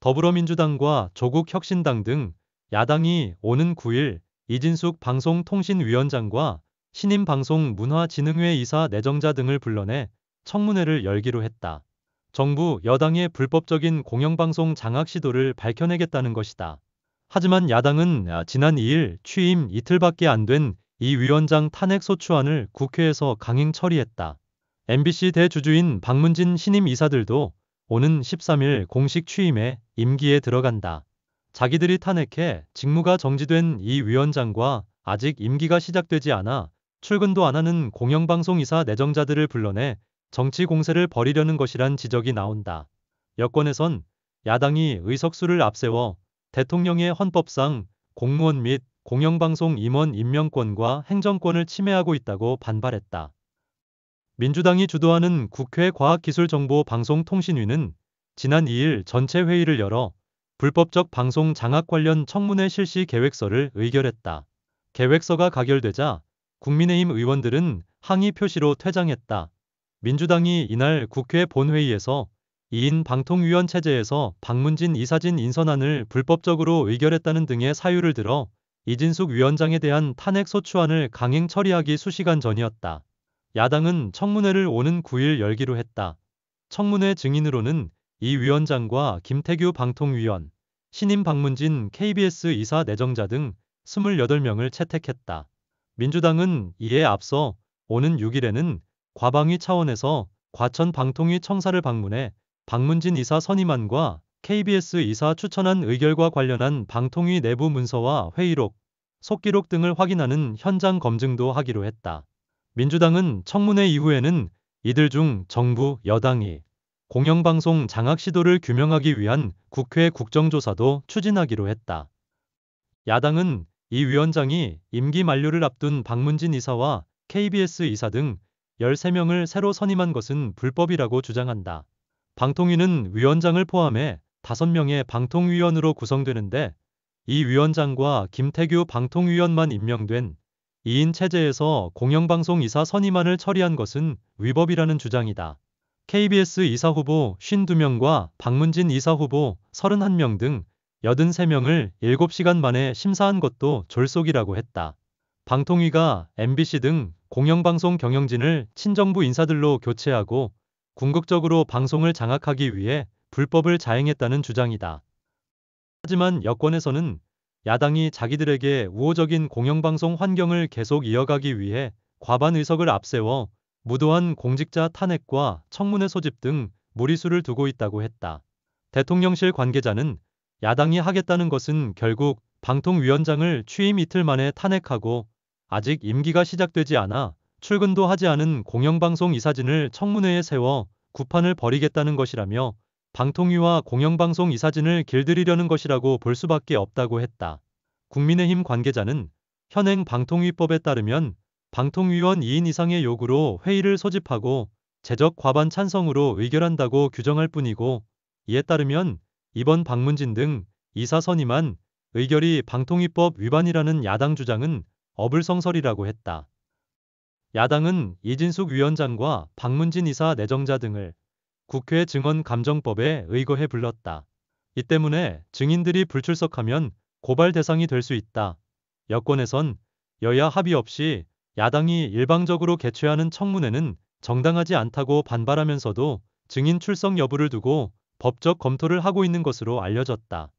더불어민주당과 조국혁신당 등 야당이 오는 9일 이진숙 방송통신위원장과 신임 방송 문화진흥회 이사 내정자 등을 불러내 청문회를 열기로 했다. 정부 여당의 불법적인 공영방송 장악 시도를 밝혀내겠다는 것이다. 하지만 야당은 지난 2일 취임 이틀밖에 안 된 이 위원장 탄핵 소추안을 국회에서 강행 처리했다. MBC 대주주인 박문진 신임 이사들도 오는 13일 공식 취임에 임기에 들어간다. 자기들이 탄핵해 직무가 정지된 이 위원장과 아직 임기가 시작되지 않아 출근도 안 하는 공영방송이사 내정자들을 불러내 정치 공세를 벌이려는 것이란 지적이 나온다. 여권에선 야당이 의석수를 앞세워 대통령의 헌법상 공무원 및 공영방송 임원 임명권과 행정권을 침해하고 있다고 반발했다. 민주당이 주도하는 국회 과학기술정보방송통신위는 지난 2일 전체 회의를 열어 불법적 방송 장악 관련 청문회 실시 계획서를 의결했다. 계획서가 가결되자 국민의힘 의원들은 항의 표시로 퇴장했다. 민주당이 이날 국회 본회의에서 2인 방통위원 체제에서 박문진 이사진 인선안을 불법적으로 의결했다는 등의 사유를 들어 이진숙 위원장에 대한 탄핵 소추안을 강행 처리하기 수시간 전이었다. 야당은 청문회를 오는 9일 열기로 했다. 청문회 증인으로는 이 위원장과 김태규 방통위원, 신임 방문진 KBS 이사 내정자 등 28명을 채택했다. 민주당은 이에 앞서 오는 6일에는 과방위 차원에서 과천 방통위 청사를 방문해 방문진 이사 선임안과 KBS 이사 추천한 의결과 관련한 방통위 내부 문서와 회의록, 속기록 등을 확인하는 현장 검증도 하기로 했다. 민주당은 청문회 이후에는 이들 중 정부, 여당이 공영방송 장악 시도를 규명하기 위한 국회 국정조사도 추진하기로 했다. 야당은 이 위원장이 임기 만료를 앞둔 박문진 이사와 KBS 이사 등 13명을 새로 선임한 것은 불법이라고 주장한다. 방통위는 위원장을 포함해 5명의 방통위원으로 구성되는데 이 위원장과 김태규 방통위원만 임명된 2인 체제에서 공영방송 이사 선임안을 처리한 것은 위법이라는 주장이다. KBS 이사 후보 52명과 박문진 이사 후보 31명 등 83명을 7시간 만에 심사한 것도 졸속이라고 했다. 방통위가 MBC 등 공영방송 경영진을 친정부 인사들로 교체하고 궁극적으로 방송을 장악하기 위해 불법을 자행했다는 주장이다. 하지만 여권에서는 야당이 자기들에게 우호적인 공영방송 환경을 계속 이어가기 위해 과반 의석을 앞세워 무도한 공직자 탄핵과 청문회 소집 등 무리수를 두고 있다고 했다. 대통령실 관계자는 야당이 하겠다는 것은 결국 방통위원장을 취임 이틀 만에 탄핵하고 아직 임기가 시작되지 않아 출근도 하지 않은 공영방송 이사진을 청문회에 세워 구판을 벌이겠다는 것이라며 방통위와 공영방송 이 사진을 길들이려는 것이라고 볼 수밖에 없다고 했다. 국민의힘 관계자는 현행 방통위법에 따르면 방통위원 2인 이상의 요구로 회의를 소집하고 제적 과반 찬성으로 의결한다고 규정할 뿐이고 이에 따르면 이번 방문진 등 이사 선임한 의결이 방통위법 위반이라는 야당 주장은 어불성설이라고 했다. 야당은 이진숙 위원장과 방문진 이사 내정자 등을 국회 증언 감정법에 의거해 불렀다. 이 때문에 증인들이 불출석하면 고발 대상이 될 수 있다. 여권에선 여야 합의 없이 야당이 일방적으로 개최하는 청문회는 정당하지 않다고 반발하면서도 증인 출석 여부를 두고 법적 검토를 하고 있는 것으로 알려졌다.